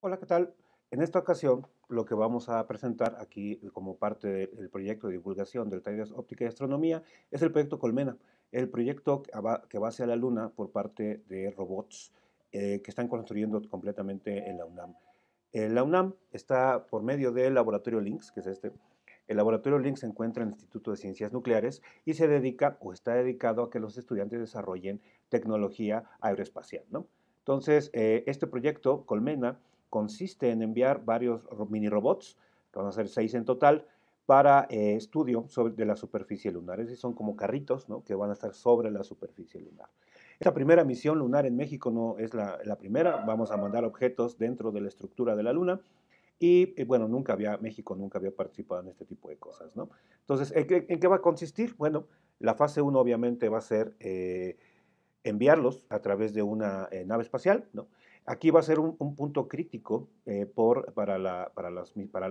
Hola, ¿qué tal? En esta ocasión, lo que vamos a presentar aquí eh, como parte del proyecto de divulgación del taller de óptica y astronomía es el proyecto Colmena, el proyecto que va hacia la Luna por parte de robots eh, que están construyendo completamente en la UNAM. Eh, la UNAM está por medio del laboratorio LINX, que es este. El laboratorio LINX se encuentra en el Instituto de Ciencias Nucleares y se dedica o está dedicado a que los estudiantes desarrollen tecnología aeroespacial. Entonces, eh, este proyecto, Colmena, consiste en enviar varios mini robots, que van a ser seis en total, para eh, estudio sobre, de la superficie lunar. y son como carritos ¿no? que van a estar sobre la superficie lunar. Esta primera misión lunar en México no es la, primera. Vamos a mandar objetos dentro de la estructura de la Luna. Y eh, bueno, nunca había, México nunca había participado en este tipo de cosas, ¿no? Entonces, ¿en qué, va a consistir? Bueno, la fase 1 obviamente va a ser eh, enviarlos a través de una nave espacial, ¿no? Aquí va a ser un, punto crítico eh, para, la,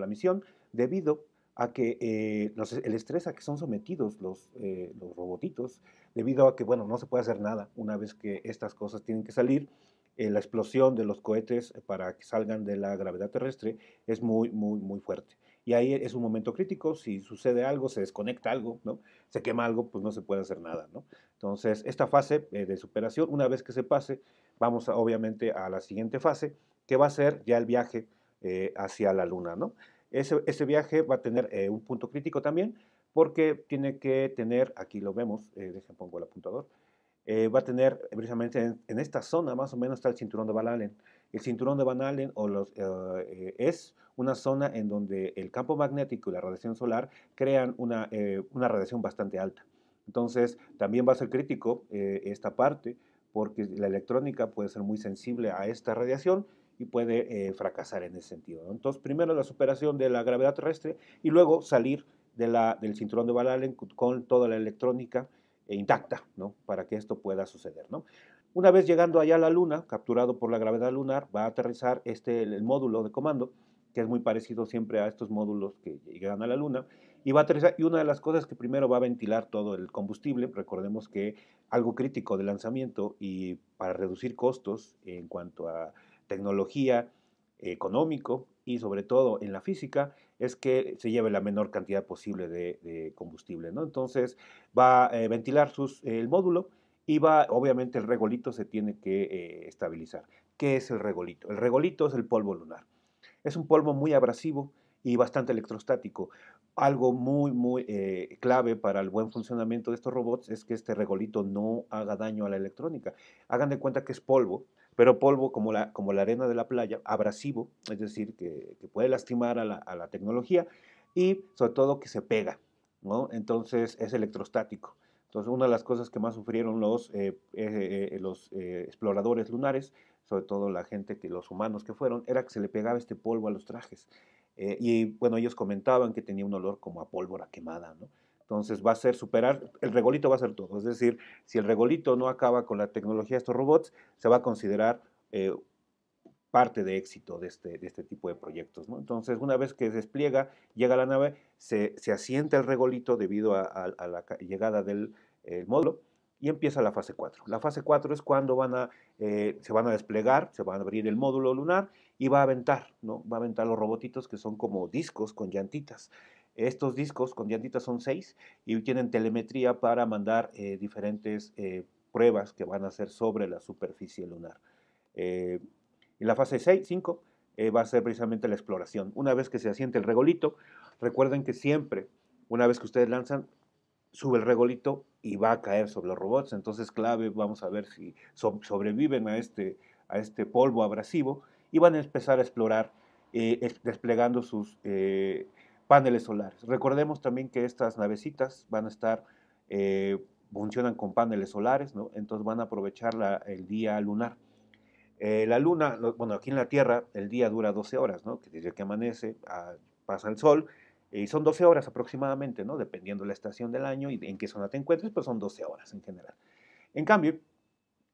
misión debido a que eh, el estrés a que son sometidos los, eh, los robotitos, debido a que, bueno, no se puede hacer nada una vez que estas cosas tienen que salir. la explosión de los cohetes para que salgan de la gravedad terrestre es muy, muy, muy fuerte. Y ahí es un momento crítico, si sucede algo, se desconecta algo, ¿no? Se quema algo, pues no se puede hacer nada, ¿no? Entonces, esta fase eh, de superación, una vez que se pase, vamos obviamente a la siguiente fase, que va a ser ya el viaje eh, hacia la Luna. ¿no? Ese, viaje va a tener eh, un punto crítico también, porque tiene que tener, aquí lo vemos, eh, pongo el apuntador, va a tener precisamente en, esta zona más o menos está el cinturón de Van Allen. El cinturón de Van Allen o los, es una zona en donde el campo magnético y la radiación solar crean una, una radiación bastante alta. Entonces, también va a ser crítico eh, esta parte porque la electrónica puede ser muy sensible a esta radiación y puede eh, fracasar en ese sentido. Entonces, primero la superación de la gravedad terrestre y luego salir del cinturón de Van con toda la electrónica eh, intacta, ¿no? Para que esto pueda suceder, ¿no? Una vez llegando allá a la Luna, capturado por la gravedad lunar, va a aterrizar este, el módulo de comando que es muy parecido siempre a estos módulos que llegan a la Luna. Y, va a y una de las cosas que primero va a ventilar todo el combustible, recordemos que algo crítico de lanzamiento y para reducir costos en cuanto a tecnología, económico y sobre todo en la física es que se lleve la menor cantidad posible de, combustible. ¿no? Entonces va a eh, ventilar el módulo y va, obviamente el regolito se tiene que eh, estabilizar. ¿Qué es el regolito? El regolito es el polvo lunar. Es un polvo muy abrasivo y bastante electrostático. Algo muy, muy eh, clave para el buen funcionamiento de estos robots es que este regolito no haga daño a la electrónica. Hagan de cuenta que es polvo, pero polvo como la, como la arena de la playa, abrasivo, es decir, que, puede lastimar a la, tecnología y sobre todo que se pega, ¿no? Entonces es electrostático. Entonces una de las cosas que más sufrieron los, eh, eh, los exploradores lunares sobre todo la gente que los humanos que fueron, era que se le pegaba este polvo a los trajes. Eh, y bueno, ellos comentaban que tenía un olor como a pólvora quemada, Entonces va a ser superar, el regolito va a ser todo. Es decir, si el regolito no acaba con la tecnología de estos robots, se va a considerar eh, parte de éxito de este, este tipo de proyectos. Entonces, una vez que despliega, llega la nave, se, se asienta el regolito debido a, la llegada del módulo y empieza la fase 4. La fase 4 es cuando van a, eh, se van a desplegar, se van a abrir el módulo lunar y va a aventar, ¿no? Va a aventar los robotitos que son como discos con llantitas. Estos discos con llantitas son seis y tienen telemetría para mandar eh, diferentes eh, pruebas que van a hacer sobre la superficie lunar. y la fase 6, 5 va a ser precisamente la exploración. Una vez que se asiente el regolito, recuerden que siempre, una vez que ustedes lanzan, sube el regolito y va a caer sobre los robots. Entonces, clave, vamos a ver si sobreviven a este, a este polvo abrasivo y van a empezar a explorar eh, desplegando sus eh, paneles solares. Recordemos también que estas navecitas van a estar, eh, funcionan con paneles solares, ¿no? entonces van a aprovechar el día lunar. la luna, bueno, aquí en la Tierra el día dura 12 horas, ¿no? que desde que amanece ah, pasa el sol, y eh, son 12 horas aproximadamente, ¿no? Dependiendo la estación del año y en qué zona te encuentres, pues son 12 horas en general. En cambio,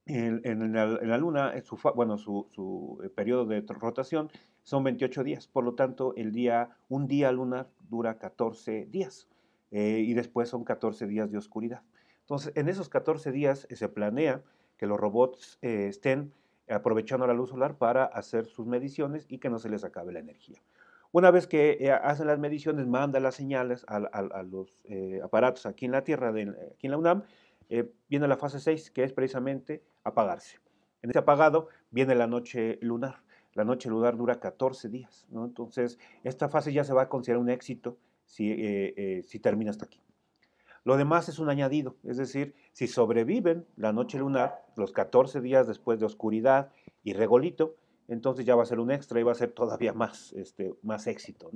en, la, Luna, eh, su, bueno, su, eh, periodo de rotación son 28 días, por lo tanto, el día, un día lunar dura 14 días y después son 14 días de oscuridad. Entonces, en esos 14 días se planea que los robots estén aprovechando la luz solar para hacer sus mediciones y que no se les acabe la energía. Una vez que eh, hacen las mediciones, manda las señales a, los eh, aparatos aquí en la Tierra, aquí en la UNAM, eh, viene la fase 6, que es precisamente apagarse. En ese apagado viene la noche lunar. La noche lunar dura 14 días, ¿no? Entonces, esta fase ya se va a considerar un éxito si, si termina hasta aquí. Lo demás es un añadido, es decir, si sobreviven la noche lunar, los 14 días después de oscuridad y regolito, entonces ya va a ser un extra y va a ser todavía más, este, más éxito.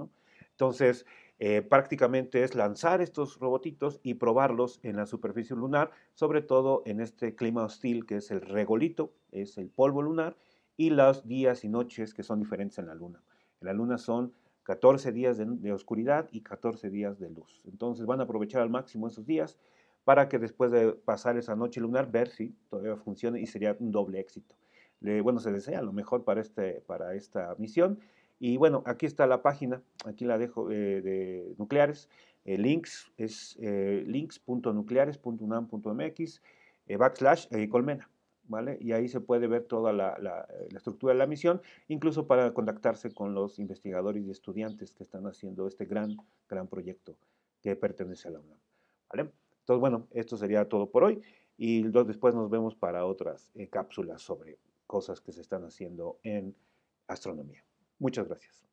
Entonces, eh, prácticamente es lanzar estos robotitos y probarlos en la superficie lunar, sobre todo en este clima hostil que es el regolito, es el polvo lunar, y los días y noches que son diferentes en la luna. En la luna son 14 días de, de oscuridad y 14 días de luz. Entonces van a aprovechar al máximo esos días para que después de pasar esa noche lunar, ver si todavía funciona y sería un doble éxito bueno, se desea lo mejor para, este, para esta misión. Y bueno, aquí está la página, aquí la dejo eh, de nucleares, eh, links, es eh, links.nucleares.unam.mx, backslash colmena, ¿vale? Y ahí se puede ver toda la, estructura de la misión, incluso para contactarse con los investigadores y estudiantes que están haciendo este gran, gran proyecto que pertenece a la UNAM, ¿vale? Entonces, bueno, esto sería todo por hoy y después nos vemos para otras cápsulas sobre cosas que se están haciendo en astronomía. Muchas gracias.